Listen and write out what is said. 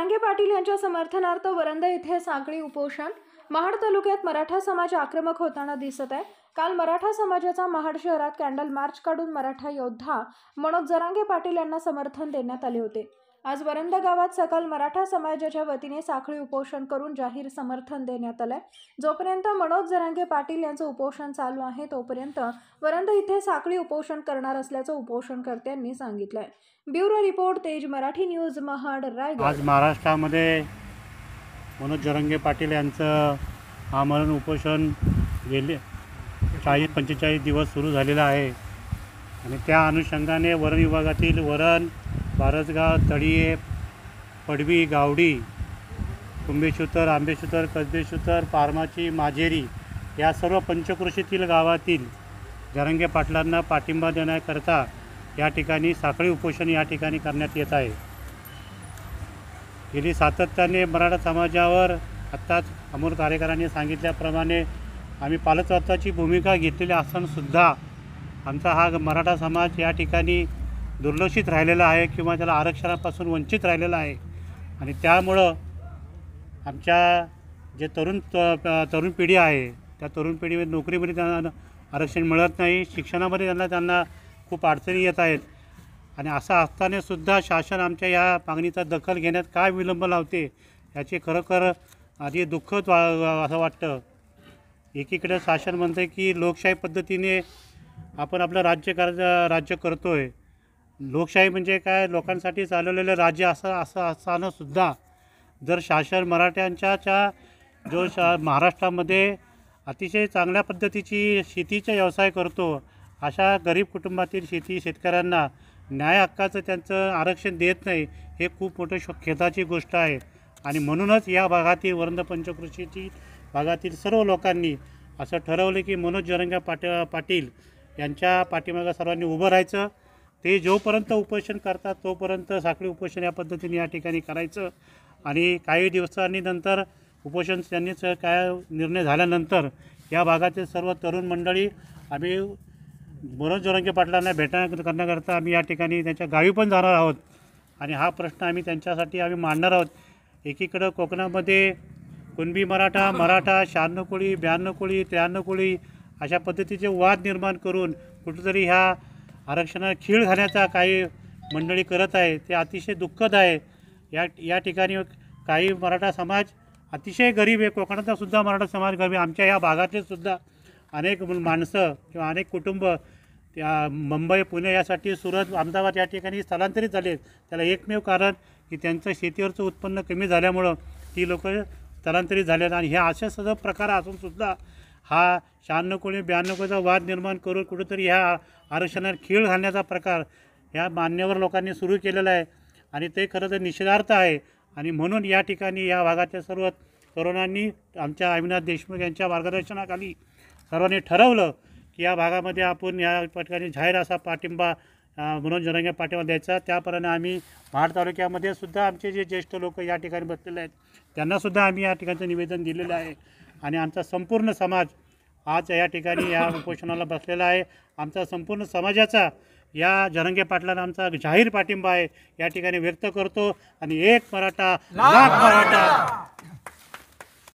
जरांगे पाटील यांच्या समर्थनार्थ वरंदा येथे साखळी उपोषण महाड तालुक्यात मराठा समाज आक्रमक होताना दिसत आहे काल मराठा समाजाचा महाड शहरात कॅन्डल मार्च काढून मराठा योद्धा मनोज जरांगे पाटील यांना समर्थन देण्यात आले होते आज वरंदा गावात सकाल मराठा समाजाच्या वतीने साखळी उपोषण करून जाहीर समर्थन देण्यात आलंय जोपर्यंत मनोज जरांगे पाटील यांचं उपोषण चालू आहे तोपर्यंत वरंदा इथे साखळी उपोषण करणार असल्याचं उपोषणकर्त्यांनी सांगितलंय ब्युरो रिपोर्ट तेज मराठी न्यूज महाड रायगड आज महाराष्ट्रामध्ये मनोज जरंगे पाटील यांचं आमरण उपोषण गेले चाळीस पंचेचाळीस दिवस सुरू झालेलं आहे आणि त्या अनुषंगाने वरण विभागातील वरण बारसगाव तळीये पडवी गावडी कुंभेशुतर आंबेशुतर कसबेशुतर पारमाची माजेरी या सर्व पंचकृषीतील गावातील जरंगे पाटलांना पाठिंबा देण्याकरता या ठिकाणी साखळी उपोषण या ठिकाणी करण्यात येत आहे गेली सातत्याने मराठा समाजावर आत्ताच अमोल कार्यकरांनी सांगितल्याप्रमाणे आम्ही पालकत्वाची भूमिका घेतलेली असूनसुद्धा आमचा हा मराठा समाज या ठिकाणी दुर्लक्षित राहिलेला आहे किंवा त्याला आरक्षणापासून वंचित राहिलेला आहे आणि त्यामुळं आमच्या जे तरुण तरुण पिढी आहे त्या तरुण पिढीमध्ये नोकरीमध्ये त्यांना आरक्षण मिळत नाही शिक्षणामध्ये त्यांना त्यांना खूप अडचणी येत आहेत आणि असं असतानासुद्धा शासन आमच्या या मागणीचा दखल घेण्यात काय विलंब लावते याचे खरोखर आधी दुःखच वा असं वाटतं एकीकडे शासन म्हणतं की लोकशाही पद्धतीने आपण आपलं राज्य कर राज्य करतो आहे लोकशाही म्हणजे काय लोकांसाठी चालवलेलं राज्य असं असं असताना सुद्धा जर शासन मराठ्यांच्या जो शा महाराष्ट्रामध्ये अतिशय चांगल्या पद्धतीची शेतीचा व्यवसाय करतो अशा गरीब कुटुंबातील शेती शेतकऱ्यांना न्याय हक्काचं त्यांचं आरक्षण देत नाही हे खूप मोठं शो खेदाची गोष्ट आहे आणि म्हणूनच या भागातील पंचकृषीची भागातील सर्व लोकांनी असं ठरवलं की मनोज जरंगा पाट पाटील यांच्या पाठीमागं सर्वांनी उभं राहायचं ते जोपर्यंत उपोषण करतात तोपर्यंत साखळी उपोषण या पद्धतीने या ठिकाणी करायचं आणि काही दिवसांनी नंतर उपोषण त्यांनीच काय निर्णय झाल्यानंतर या भागातील सर्व तरुण मंडळी आम्ही मनोज जोरंगे पाटलांना भेटा करण्याकरता आम्ही या ठिकाणी त्यांच्या गावी पण जाणार आहोत आणि हा प्रश्न आम्ही त्यांच्यासाठी आम्ही मांडणार आहोत एकीकडं कोकणामध्ये कुणबी मराठा मराठा शहाण्णव कोळी ब्याण्णव कोळी त्र्याण्णव कोळी अशा पद्धतीचे वाद निर्माण करून कुठंतरी ह्या आरक्षणाला खीळ घालण्याचा काही मंडळी करत आहे ते अतिशय दुःखद आहे या या ठिकाणी काही मराठा समाज अतिशय गरीब आहे कोकणातला सुद्धा मराठा समाज गरीब आहे आमच्या या भागातले सुद्धा अनेक माणसं किंवा अनेक कुटुंब त्या मुंबई पुणे यासाठी सुरत अहमदाबाद या ठिकाणी स्थलांतरित झाले त्याला एकमेव कारण की त्यांचं शेतीवरचं उत्पन्न कमी झाल्यामुळं ती लोक स्थलांतरित झाले आणि हे असे सगळं प्रकार असूनसुद्धा हा शहाण्णव कोणी ब्याण्णव कोणीचा वाद निर्माण करून कुठंतरी ह्या आरक्षणावर खीळ घालण्याचा प्रकार ह्या मान्यवर लोकांनी सुरू केलेला आहे आणि ते खरं तर निषेधार्थ आहे आणि म्हणून या ठिकाणी या भागाच्या सर्व तरुणांनी आमच्या अविनाश देशमुख यांच्या मार्गदर्शनाखाली सर्वांनी ठरवलं की या भागामध्ये आपण या ठिकाणी जाहीर असा पाठिंबा म्हणून जनरंग पाठिंबा द्यायचा त्याप्रमाणे आम्ही महाड तालुक्यामध्ये सुद्धा आमचे जे ज्येष्ठ लोक या ठिकाणी बसलेले आहेत त्यांनासुद्धा आम्ही या ठिकाणचं निवेदन दिलेलं आहे आणि आमचा संपूर्ण समाज आज या ठिकाणी या उपोषणाला बसलेला आहे आमचा संपूर्ण समाजाचा या जरंगे पाटलांना आमचा जाहीर पाठिंबा आहे या ठिकाणी व्यक्त करतो आणि एक मराठा लाख मराठा